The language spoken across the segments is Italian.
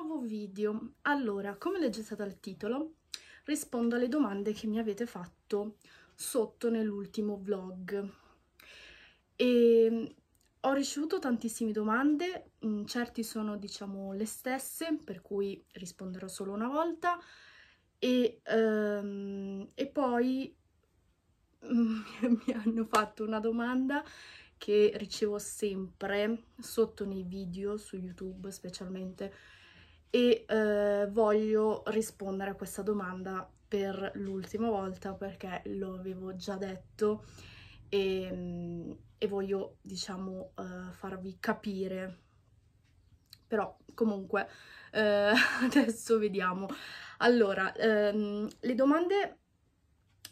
nuovo video. Allora, come leggete dal titolo, rispondo alle domande che mi avete fatto sotto nell'ultimo vlog. E ehm, ho ricevuto tantissime domande, mm, certi sono diciamo le stesse, per cui risponderò solo una volta, e, um, e poi mm, mi hanno fatto una domanda che ricevo sempre sotto nei video su YouTube specialmente e eh, voglio rispondere a questa domanda per l'ultima volta perché lo avevo già detto e, mm, e voglio diciamo eh, farvi capire però comunque eh, adesso vediamo allora ehm, le domande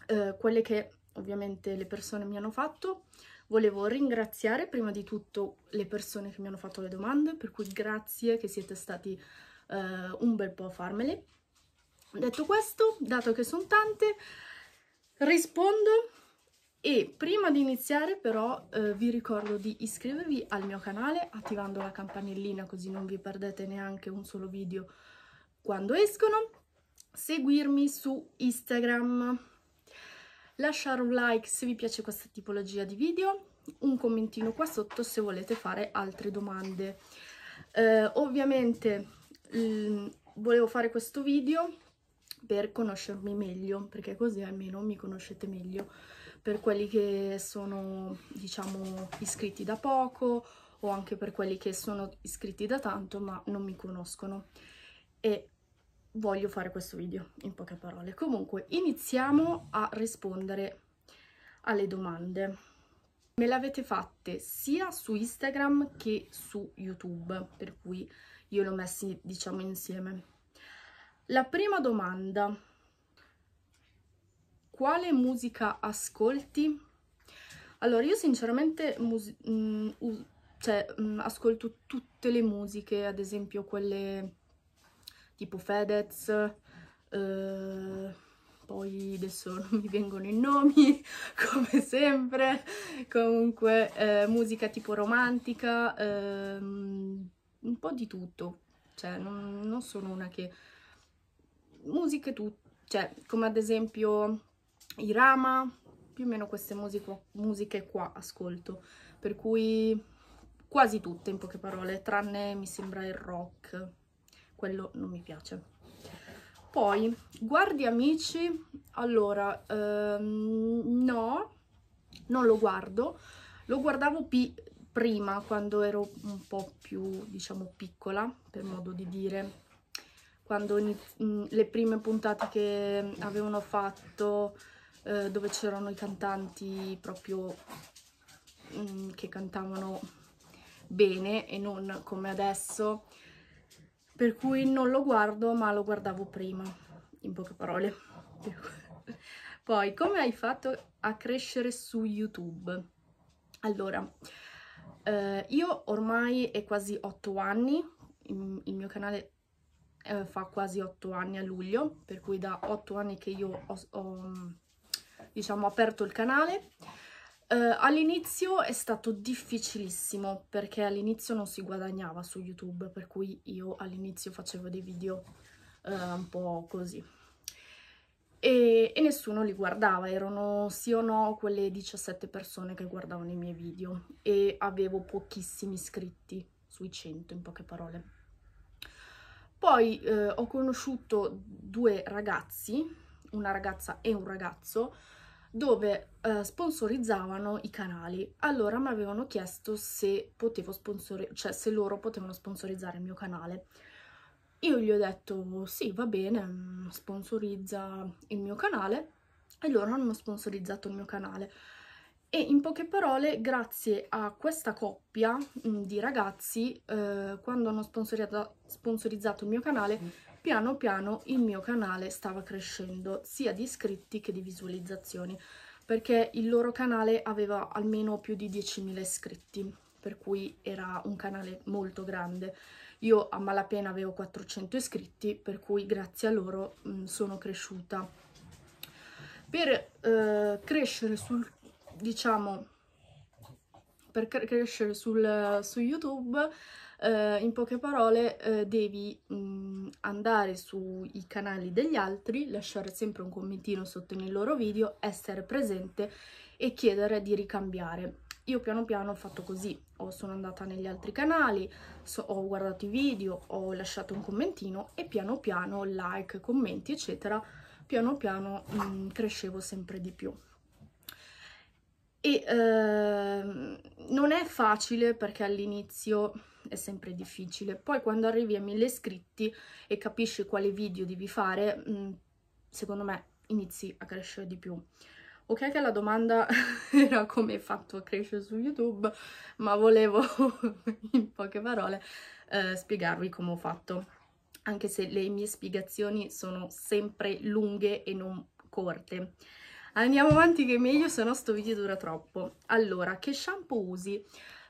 eh, quelle che ovviamente le persone mi hanno fatto volevo ringraziare prima di tutto le persone che mi hanno fatto le domande per cui grazie che siete stati eh, un bel po' a farmeli. Detto questo, dato che sono tante, rispondo e prima di iniziare però eh, vi ricordo di iscrivervi al mio canale attivando la campanellina così non vi perdete neanche un solo video quando escono, seguirmi su Instagram, lasciare un like se vi piace questa tipologia di video, un commentino qua sotto se volete fare altre domande. Eh, ovviamente volevo fare questo video per conoscermi meglio, perché così almeno mi conoscete meglio per quelli che sono, diciamo, iscritti da poco o anche per quelli che sono iscritti da tanto ma non mi conoscono. E voglio fare questo video, in poche parole. Comunque, iniziamo a rispondere alle domande. Me le avete fatte sia su Instagram che su YouTube, per cui io l'ho messi diciamo insieme. La prima domanda, quale musica ascolti? Allora io sinceramente mm, cioè, mh, mm, ascolto tutte le musiche, ad esempio quelle tipo Fedez, eh, poi adesso non mi vengono i nomi, come sempre, comunque eh, musica tipo romantica, ehm, un po' di tutto, cioè non, non sono una che... musiche tutte, cioè come ad esempio i Rama, più o meno queste musico, musiche qua ascolto, per cui quasi tutte in poche parole, tranne mi sembra il rock, quello non mi piace. Poi, guardi amici, allora, ehm, no, non lo guardo, lo guardavo pi prima quando ero un po' più, diciamo, piccola, per modo di dire, quando mm, le prime puntate che avevano fatto eh, dove c'erano i cantanti proprio mh, mm, che cantavano bene e non come adesso, per cui non lo guardo ma lo guardavo prima, in poche parole. Poi, come hai fatto a crescere su YouTube? Allora, Uh, io ormai è quasi 8 anni, il, il mio canale uh, fa quasi 8 anni a luglio, per cui da 8 anni che io ho, ho diciamo, aperto il canale. Uh, all'inizio è stato difficilissimo perché all'inizio non si guadagnava su YouTube, per cui io all'inizio facevo dei video un po' così e, e, nessuno li guardava, erano sì o no quelle 17 persone che guardavano i miei video e avevo pochissimi iscritti, sui 100 in poche parole. Poi eh, ho conosciuto due ragazzi, una ragazza e un ragazzo, dove eh, sponsorizzavano i canali. Allora mi avevano chiesto se, sponsor cioè, se loro potevano sponsorizzare il mio canale. Io gli ho detto sì, va bene, mm, sponsorizza il mio canale e loro hanno sponsorizzato il mio canale. E in poche parole, grazie a questa coppia mm, di ragazzi, eh, quando hanno sponsorizzato il mio canale, piano piano il mio canale stava crescendo, sia di iscritti che di visualizzazioni, perché il loro canale aveva almeno più di 10.000 iscritti, per cui era un canale molto grande. Io a malapena avevo 400 iscritti, per cui grazie a loro mh, mm, sono cresciuta. Per eh, crescere sul, diciamo, per cre crescere sul, su YouTube, eh, in poche parole, eh, devi mh, mm, andare sui canali degli altri, lasciare sempre un commentino sotto nei loro video, essere presente e chiedere di ricambiare io piano piano ho fatto così, o sono andata negli altri canali, so, ho guardato i video, ho lasciato un commentino e piano piano like, commenti eccetera, piano piano mh, mm, crescevo sempre di più. E ehm, non è facile perché all'inizio è sempre difficile, poi quando arrivi a mille iscritti e capisci quale video devi fare, mh, mm, secondo me inizi a crescere di più. Ok che la domanda era come hai fatto a crescere su YouTube, ma volevo in poche parole eh, spiegarvi come ho fatto, anche se le mie spiegazioni sono sempre lunghe e non corte. Andiamo avanti che è meglio, se no sto video dura troppo. Allora, che shampoo usi?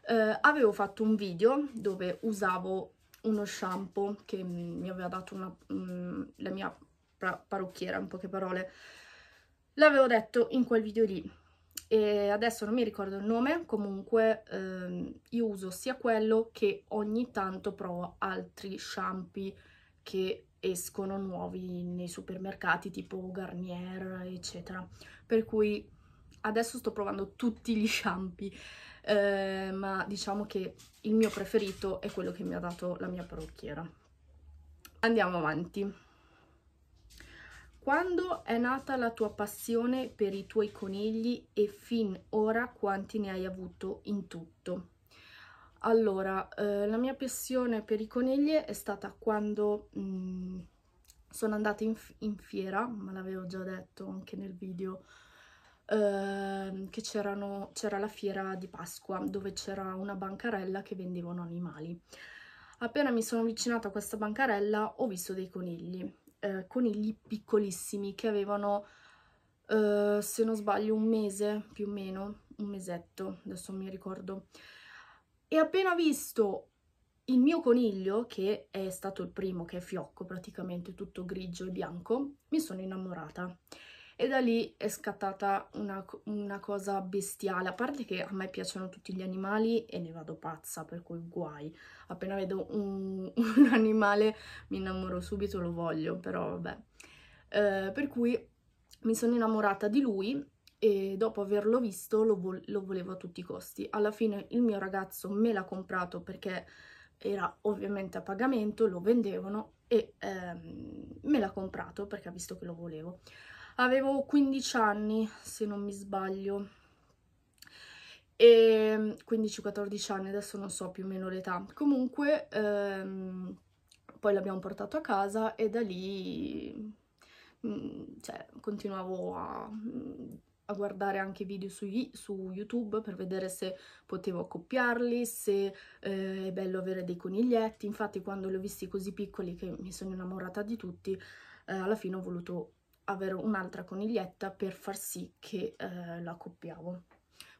Eh, avevo fatto un video dove usavo uno shampoo che mi aveva dato una, mh, mm, la mia parrucchiera, in poche parole, l'avevo detto in quel video lì e adesso non mi ricordo il nome, comunque ehm, io uso sia quello che ogni tanto provo altri shampoo che escono nuovi nei supermercati tipo Garnier eccetera, per cui adesso sto provando tutti gli shampoo eh, ma diciamo che il mio preferito è quello che mi ha dato la mia parrucchiera. Andiamo avanti. Quando è nata la tua passione per i tuoi conigli e fin ora quanti ne hai avuto in tutto? Allora, eh, la mia passione per i conigli è stata quando mh, mm, sono andata in, in fiera, ma l'avevo già detto anche nel video, eh, che c'era la fiera di Pasqua dove c'era una bancarella che vendevano animali. Appena mi sono avvicinata a questa bancarella ho visto dei conigli eh, conigli piccolissimi che avevano, eh, se non sbaglio, un mese più o meno, un mesetto, adesso mi ricordo. E appena visto il mio coniglio, che è stato il primo, che è fiocco praticamente, tutto grigio e bianco, mi sono innamorata e da lì è scattata una, una cosa bestiale, a parte che a me piacciono tutti gli animali e ne vado pazza, per cui guai, appena vedo un, un animale mi innamoro subito, lo voglio, però vabbè. Eh, per cui mi sono innamorata di lui e dopo averlo visto lo, vo lo, volevo a tutti i costi. Alla fine il mio ragazzo me l'ha comprato perché era ovviamente a pagamento, lo vendevano e ehm, me l'ha comprato perché ha visto che lo volevo avevo 15 anni se non mi sbaglio e 15-14 anni adesso non so più o meno l'età comunque ehm, poi l'abbiamo portato a casa e da lì mh, mm, cioè, continuavo a, a, guardare anche video su, su, YouTube per vedere se potevo accoppiarli, se eh, è bello avere dei coniglietti. Infatti quando li ho visti così piccoli che mi sono innamorata di tutti, eh, alla fine ho voluto avere un'altra coniglietta per far sì che eh, la accoppiavo.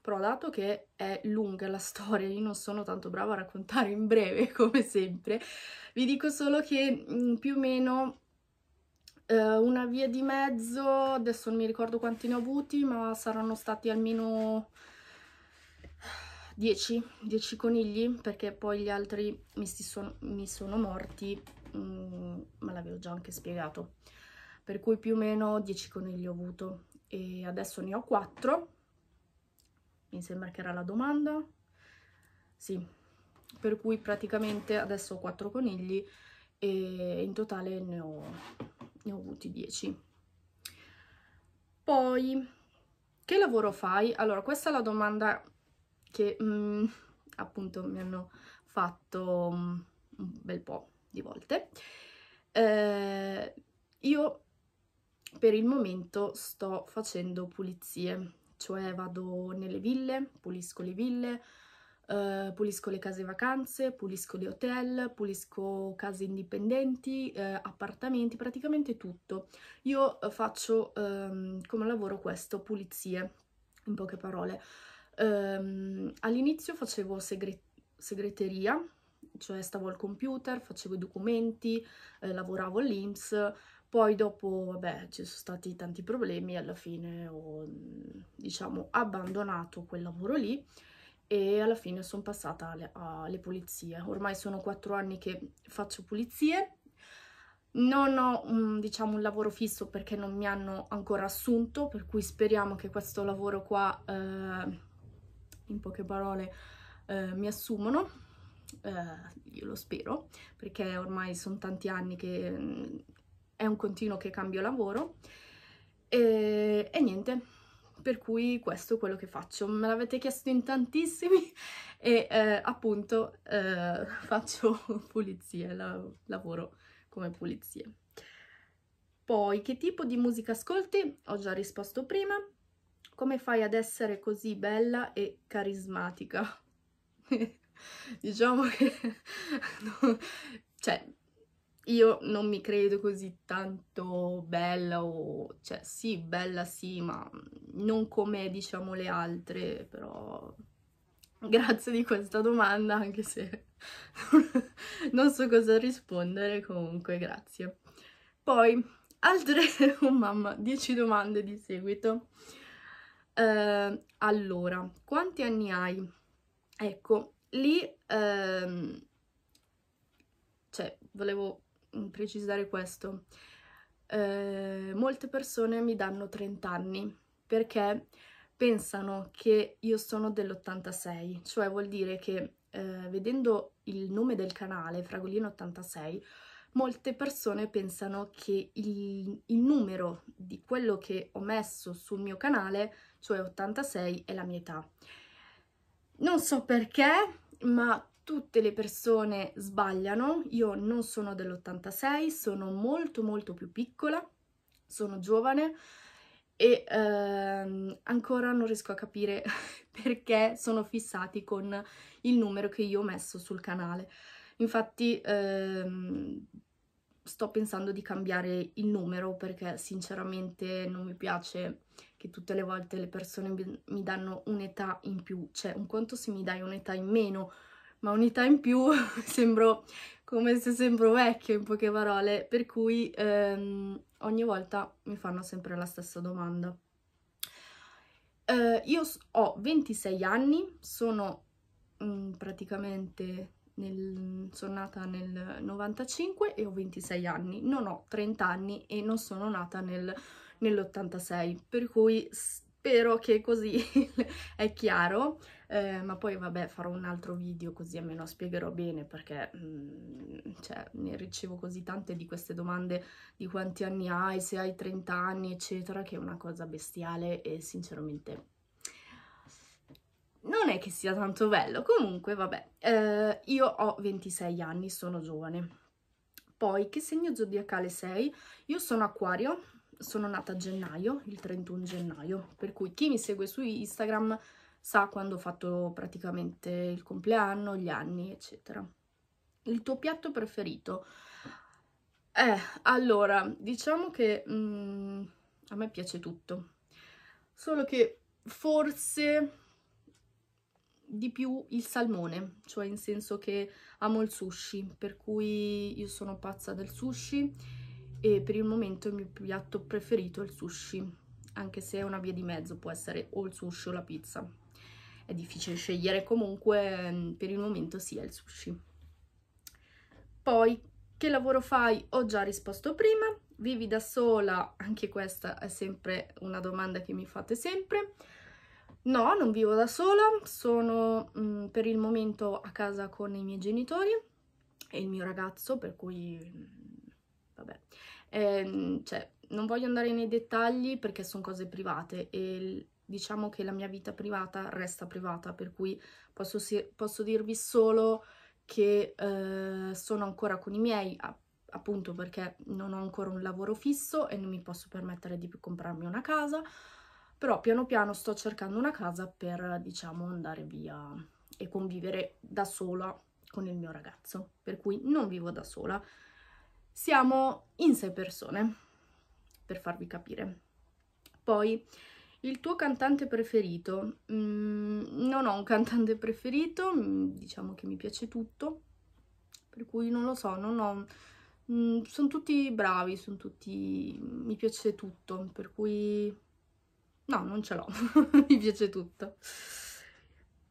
Però dato che è lunga la storia, io non sono tanto brava a raccontare in breve, come sempre, vi dico solo che mh, mm, più o meno eh, una via di mezzo, adesso non mi ricordo quanti ne ho avuti, ma saranno stati almeno 10, 10 conigli, perché poi gli altri mi, son, mi sono morti, ma mm, l'avevo già anche spiegato per cui più o meno 10 conigli ho avuto e adesso ne ho 4 mi sembra che era la domanda sì per cui praticamente adesso ho 4 conigli e in totale ne ho, ne ho avuti 10 poi che lavoro fai? allora questa è la domanda che mm, appunto mi hanno fatto mm, un bel po' di volte eh, io per il momento sto facendo pulizie, cioè vado nelle ville, pulisco le ville, Uh, pulisco le case vacanze, pulisco gli hotel, pulisco case indipendenti, uh, appartamenti, praticamente tutto. Io faccio um, come lavoro questo, pulizie, in poche parole. Um, all'inizio facevo segre segreteria, cioè stavo al computer, facevo i documenti, eh, lavoravo all'Inps, poi dopo, vabbè, ci sono stati tanti problemi alla fine ho, diciamo, abbandonato quel lavoro lì e alla fine sono passata alle, alle pulizie. Ormai sono quattro anni che faccio pulizie, non ho un, mm, diciamo, un lavoro fisso perché non mi hanno ancora assunto, per cui speriamo che questo lavoro qua, eh, in poche parole, eh, mi assumano. Eh, io lo spero, perché ormai sono tanti anni che mm, è un continuo che cambio lavoro e, e niente, per cui questo è quello che faccio. Me l'avete chiesto in tantissimi e eh, appunto eh, faccio pulizie, la lavoro come pulizie. Poi, che tipo di musica ascolti? Ho già risposto prima. Come fai ad essere così bella e carismatica? diciamo che... cioè, io non mi credo così tanto bella o... cioè sì, bella sì, ma non come diciamo le altre, però grazie di questa domanda anche se non so cosa rispondere, comunque grazie. Poi, altre, oh mamma, dieci domande di seguito. Eh, allora, quanti anni hai? Ecco, lì, ehm, cioè, volevo Mm, precisare questo. Eh, molte persone mi danno 30 anni perché pensano che io sono dell'86, cioè vuol dire che eh, vedendo il nome del canale, Fragolino 86, molte persone pensano che il, il, numero di quello che ho messo sul mio canale, cioè 86, è la mia età. Non so perché, ma tutte le persone sbagliano, io non sono dell'86, sono molto molto più piccola, sono giovane e ehm, ancora non riesco a capire perché sono fissati con il numero che io ho messo sul canale. Infatti ehm, sto pensando di cambiare il numero perché sinceramente non mi piace che tutte le volte le persone mi danno un'età in più, cioè un conto se mi dai un'età in meno, ma unità in più sembro come se sembro vecchio in poche parole, per cui ehm, ogni volta mi fanno sempre la stessa domanda. Eh, io ho 26 anni, sono mh, mm, praticamente nel, sono nata nel 95 e ho 26 anni, non ho 30 anni e non sono nata nel, nell'86, per cui spero che così è chiaro eh, ma poi vabbè farò un altro video così almeno spiegherò bene perché mh, mm, cioè, ne ricevo così tante di queste domande di quanti anni hai, se hai 30 anni eccetera che è una cosa bestiale e sinceramente non è che sia tanto bello, comunque vabbè, eh, io ho 26 anni, sono giovane. Poi, che segno zodiacale sei? Io sono acquario, sono nata a gennaio, il 31 gennaio, per cui chi mi segue su Instagram sa quando ho fatto praticamente il compleanno, gli anni, eccetera. Il tuo piatto preferito? Eh, allora, diciamo che mm, a me piace tutto, solo che forse di più il salmone, cioè in senso che amo il sushi, per cui io sono pazza del sushi e per il momento il mio piatto preferito è il sushi, anche se è una via di mezzo, può essere o il sushi o la pizza è difficile scegliere, comunque mm, per il momento sì è il sushi. Poi, che lavoro fai? Ho già risposto prima. Vivi da sola? Anche questa è sempre una domanda che mi fate sempre. No, non vivo da sola, sono mh, mm, per il momento a casa con i miei genitori e il mio ragazzo, per cui, mh, mm, vabbè, eh, cioè, non voglio andare nei dettagli perché sono cose private e diciamo che la mia vita privata resta privata, per cui posso, posso dirvi solo che eh, sono ancora con i miei, appunto perché non ho ancora un lavoro fisso e non mi posso permettere di comprarmi una casa, però piano piano sto cercando una casa per, diciamo, andare via e convivere da sola con il mio ragazzo, per cui non vivo da sola. Siamo in sei persone, per farvi capire. Poi il tuo cantante preferito? Mm, non ho un cantante preferito, mm, diciamo che mi piace tutto, per cui non lo so, non ho... Mm, sono tutti bravi, sono tutti... mi piace tutto, per cui... No, non ce l'ho, mi piace tutto.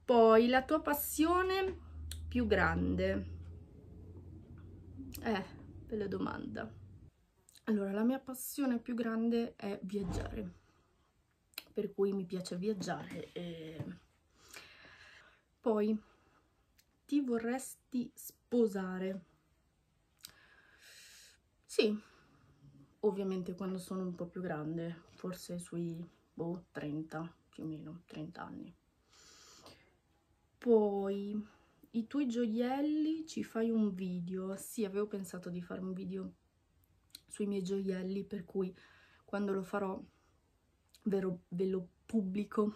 Poi, la tua passione più grande? Eh, bella domanda. Allora, la mia passione più grande è viaggiare per cui mi piace viaggiare. E... Ehm, poi, ti vorresti sposare? Sì, ovviamente quando sono un po' più grande, forse sui boh, 30, più o meno, 30 anni. Poi, i tuoi gioielli ci fai un video. Sì, avevo pensato di fare un video sui miei gioielli, per cui quando lo farò ve, ve lo pubblico.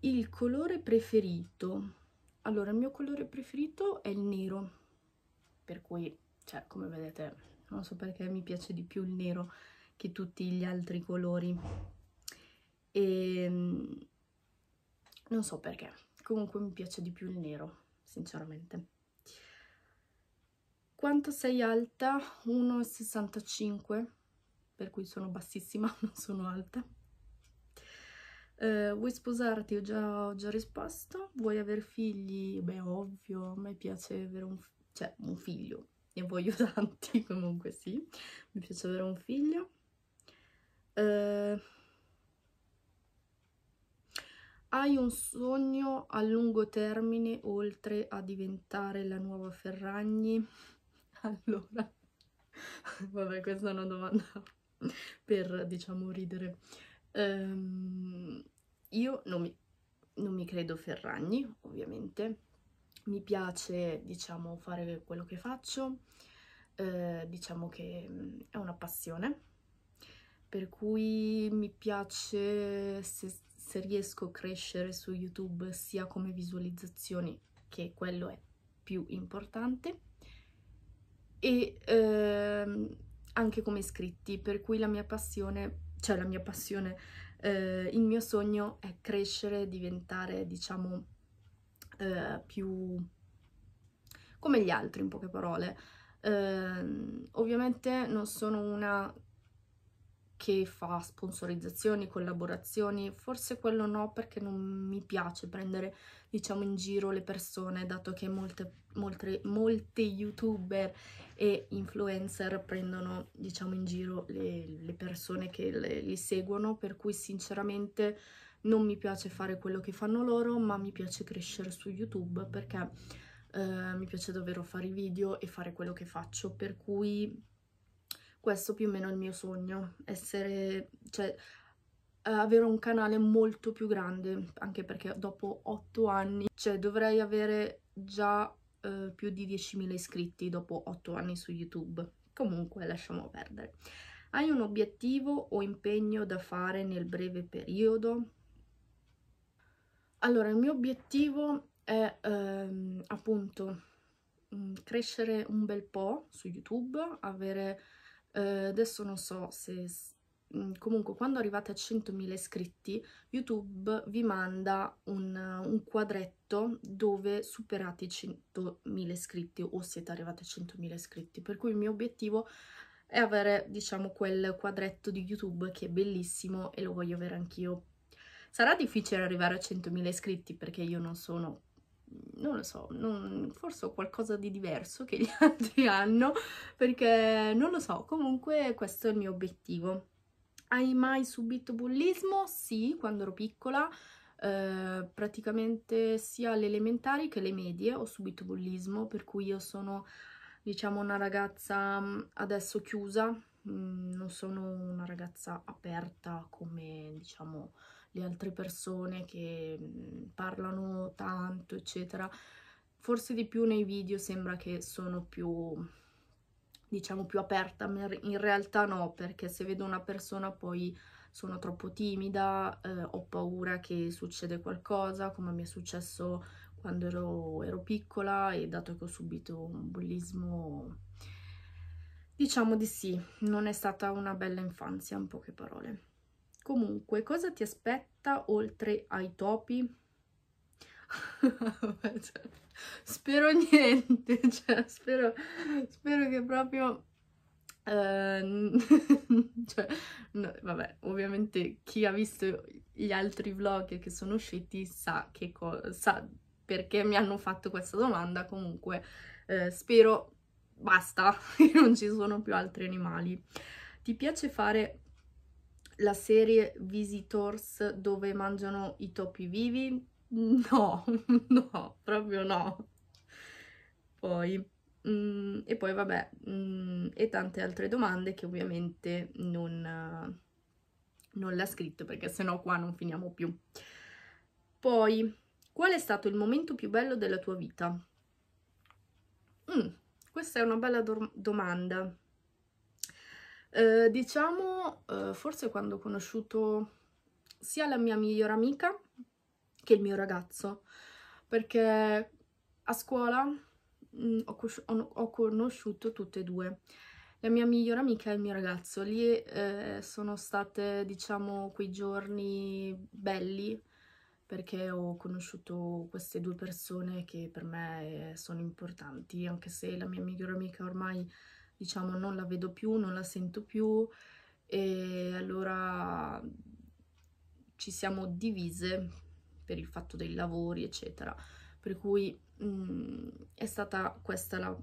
Il colore preferito. Allora, il mio colore preferito è il nero, per cui, cioè, come vedete, non so perché mi piace di più il nero che tutti gli altri colori. E, ehm, non so perché, comunque mi piace di più il nero, sinceramente. Quanto sei alta? 1,65 per cui sono bassissima, non sono alta. Eh, vuoi sposarti? Ho già, ho già risposto. Vuoi avere figli? Beh, ovvio, a me piace avere un, cioè, un figlio. Ne voglio tanti, comunque sì. Mi piace avere un figlio. Eh, hai un sogno a lungo termine oltre a diventare la nuova Ferragni? Allora, vabbè, questa è una domanda per, diciamo, ridere. Um, io non mi, non mi credo Ferragni, ovviamente. Mi piace, diciamo, fare quello che faccio. Eh, diciamo che mm, è una passione, per cui mi piace se, se, riesco a crescere su YouTube sia come visualizzazioni, che quello è più importante, e ehm, anche come iscritti, per cui la mia passione, cioè la mia passione, eh, il mio sogno è crescere, diventare, diciamo, eh, più come gli altri, in poche parole. Eh, ovviamente non sono una che fa sponsorizzazioni, collaborazioni, forse quello no perché non mi piace prendere diciamo in giro le persone dato che molte, molte, molte youtuber e influencer prendono diciamo in giro le, le persone che le, li seguono per cui sinceramente non mi piace fare quello che fanno loro ma mi piace crescere su youtube perché eh, mi piace davvero fare i video e fare quello che faccio per cui questo più o meno è il mio sogno, essere, cioè, eh, avere un canale molto più grande, anche perché dopo 8 anni, cioè dovrei avere già eh, più di 10.000 iscritti dopo 8 anni su YouTube. Comunque lasciamo perdere. Hai un obiettivo o impegno da fare nel breve periodo? Allora, il mio obiettivo è ehm, appunto mm, crescere un bel po' su YouTube, avere eh, adesso non so se mm, comunque quando arrivate a 100.000 iscritti YouTube vi manda un, un quadretto dove superate i 100.000 iscritti o siete arrivati a 100.000 iscritti per cui il mio obiettivo è avere diciamo quel quadretto di YouTube che è bellissimo e lo voglio avere anch'io sarà difficile arrivare a 100.000 iscritti perché io non sono non lo so, non, forse ho qualcosa di diverso che gli altri hanno, perché non lo so, comunque questo è il mio obiettivo. Hai mai subito bullismo? Sì, quando ero piccola, eh, praticamente sia alle elementari che alle medie ho subito bullismo, per cui io sono, diciamo, una ragazza mm, adesso chiusa, mm, non sono una ragazza aperta come, diciamo, le altre persone che mhmm, parlano tanto, eccetera. Forse di più nei video sembra che sono più, diciamo, più aperta, ma in realtà no, perché se vedo una persona poi sono troppo timida, eh, ho paura che succeda qualcosa, come mi è successo quando ero, ero piccola e dato che ho subito un bullismo Diciamo di sì, non è stata una bella infanzia, in poche parole. Comunque, cosa ti aspetta oltre ai topi? Cioè, spero niente, cioè, spero, spero che proprio... Uh, cioè, no, vabbè, ovviamente chi ha visto gli altri vlog che sono usciti sa, che sa perché mi hanno fatto questa domanda, comunque uh, spero basta, non ci sono più altri animali. Ti piace fare la serie Visitors dove mangiano i topi vivi? No, no, proprio no. Poi, mm, e poi vabbè, mm, e tante altre domande che ovviamente non, non l'ha scritto perché sennò qua non finiamo più. Poi, qual è stato il momento più bello della tua vita? Mm, questa è una bella domanda. Eh, diciamo, eh, forse quando ho conosciuto sia la mia migliore amica che il mio ragazzo, perché a scuola mh, mm, ho, ho, conosciuto tutte e due. La mia migliore amica e il mio ragazzo, lì eh, sono state, diciamo, quei giorni belli, perché ho conosciuto queste due persone che per me eh, sono importanti, anche se la mia migliore amica ormai diciamo non la vedo più, non la sento più e allora ci siamo divise per il fatto dei lavori eccetera per cui mh, mm, è stata questa la,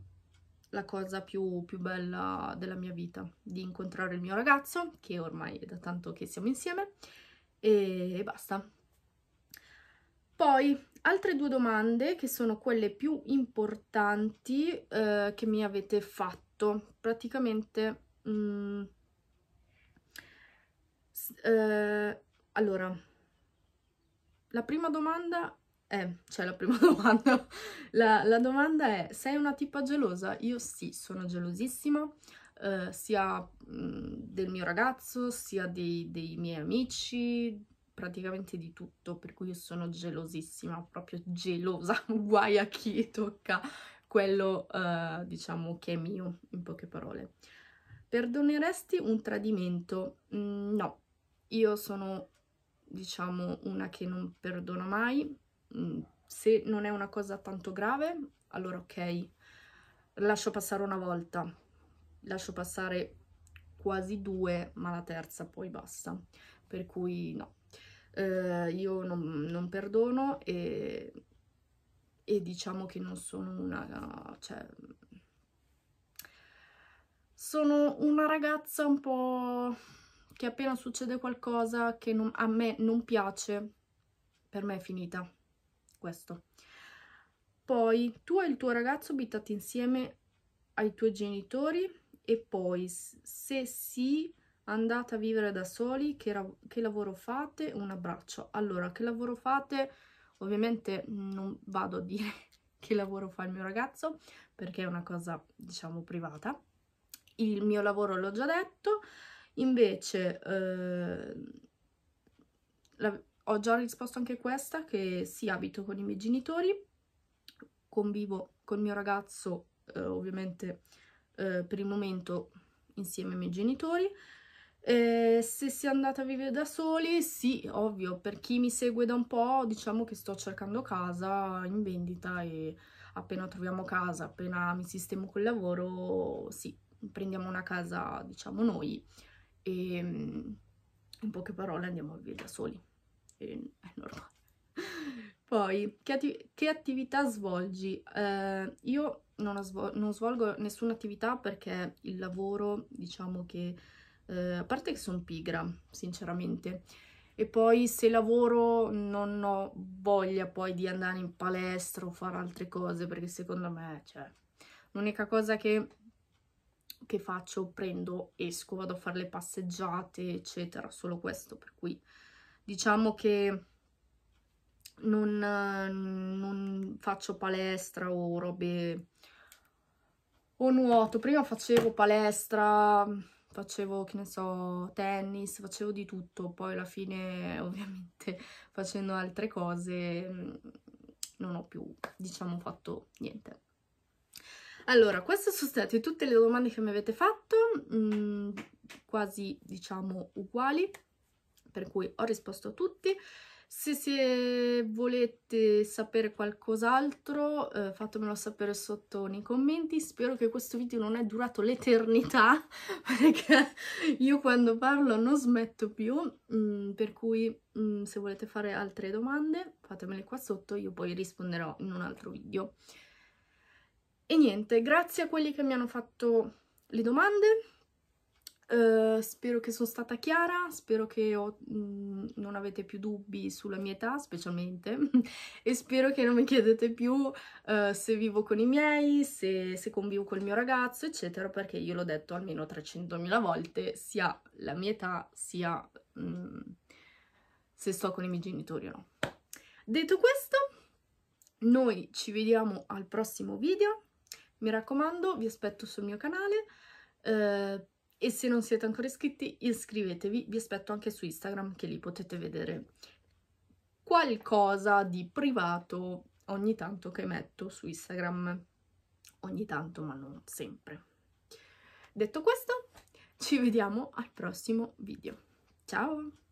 la cosa più, più bella della mia vita di incontrare il mio ragazzo che ormai è da tanto che siamo insieme e, e basta poi altre due domande che sono quelle più importanti eh, che mi avete fatto questo praticamente mh, mm, eh, allora la prima domanda è cioè la prima domanda la, la, domanda è sei una tipa gelosa? io sì sono gelosissima eh, sia mh, mm, del mio ragazzo sia dei, dei miei amici praticamente di tutto, per cui io sono gelosissima, proprio gelosa, guai a chi tocca quello, eh, diciamo, che è mio, in poche parole. Perdoneresti un tradimento? Mm, no, io sono, diciamo, una che non perdona mai. Mm, se non è una cosa tanto grave, allora ok, lascio passare una volta, lascio passare quasi due, ma la terza poi basta. Per cui no, eh, io non, non perdono e e diciamo che non sono una... Cioè, sono una ragazza un po' che appena succede qualcosa che non, a me non piace, per me è finita. Questo. Poi tu e il tuo ragazzo abitate insieme ai tuoi genitori e poi se sì andate a vivere da soli, che, che lavoro fate? Un abbraccio. Allora, che lavoro fate? Ovviamente non vado a dire che lavoro fa il mio ragazzo, perché è una cosa, diciamo, privata. Il mio lavoro l'ho già detto, invece eh, la, ho già risposto anche a questa, che sì, abito con i miei genitori, convivo con il mio ragazzo, eh, ovviamente eh, per il momento insieme ai miei genitori, eh, se si è andata a vivere da soli, sì, ovvio, per chi mi segue da un po', diciamo che sto cercando casa in vendita e appena troviamo casa, appena mi sistemo col lavoro, sì, prendiamo una casa, diciamo, noi e mm, in poche parole andiamo a vivere da soli, e è normale. Poi, che, atti che attività svolgi? Eh, io non, non svolgo nessuna attività perché il lavoro, diciamo che eh, a parte che sono pigra, sinceramente, e poi se lavoro non ho voglia poi di andare in palestra o fare altre cose, perché secondo me, cioè, l'unica cosa che, che faccio, prendo, esco, vado a fare le passeggiate, eccetera, solo questo, per cui diciamo che... Non, non, faccio palestra o robe o nuoto. Prima facevo palestra, facevo che ne so tennis, facevo di tutto, poi alla fine ovviamente facendo altre cose mm, non ho più diciamo fatto niente. Allora, queste sono state tutte le domande che mi avete fatto, mh, mm, quasi diciamo uguali, per cui ho risposto a tutti. Se, se volete sapere qualcos'altro eh, fatemelo sapere sotto nei commenti, spero che questo video non è durato l'eternità perché io quando parlo non smetto più, mh, mm, per cui mh, mm, se volete fare altre domande fatemele qua sotto, io poi risponderò in un altro video. E niente, grazie a quelli che mi hanno fatto le domande, eh, spero che sono stata chiara, spero che ho, mh, mm, non avete più dubbi sulla mia età, specialmente, e spero che non mi chiedete più uh, se vivo con i miei, se, se, convivo col mio ragazzo, eccetera, perché io l'ho detto almeno 300.000 volte, sia la mia età, sia mh, mm, se sto con i miei genitori o no. Detto questo, noi ci vediamo al prossimo video, mi raccomando, vi aspetto sul mio canale, uh, e se non siete ancora iscritti iscrivetevi, vi aspetto anche su Instagram che lì potete vedere qualcosa di privato ogni tanto che metto su Instagram, ogni tanto ma non sempre. Detto questo, ci vediamo al prossimo video. Ciao!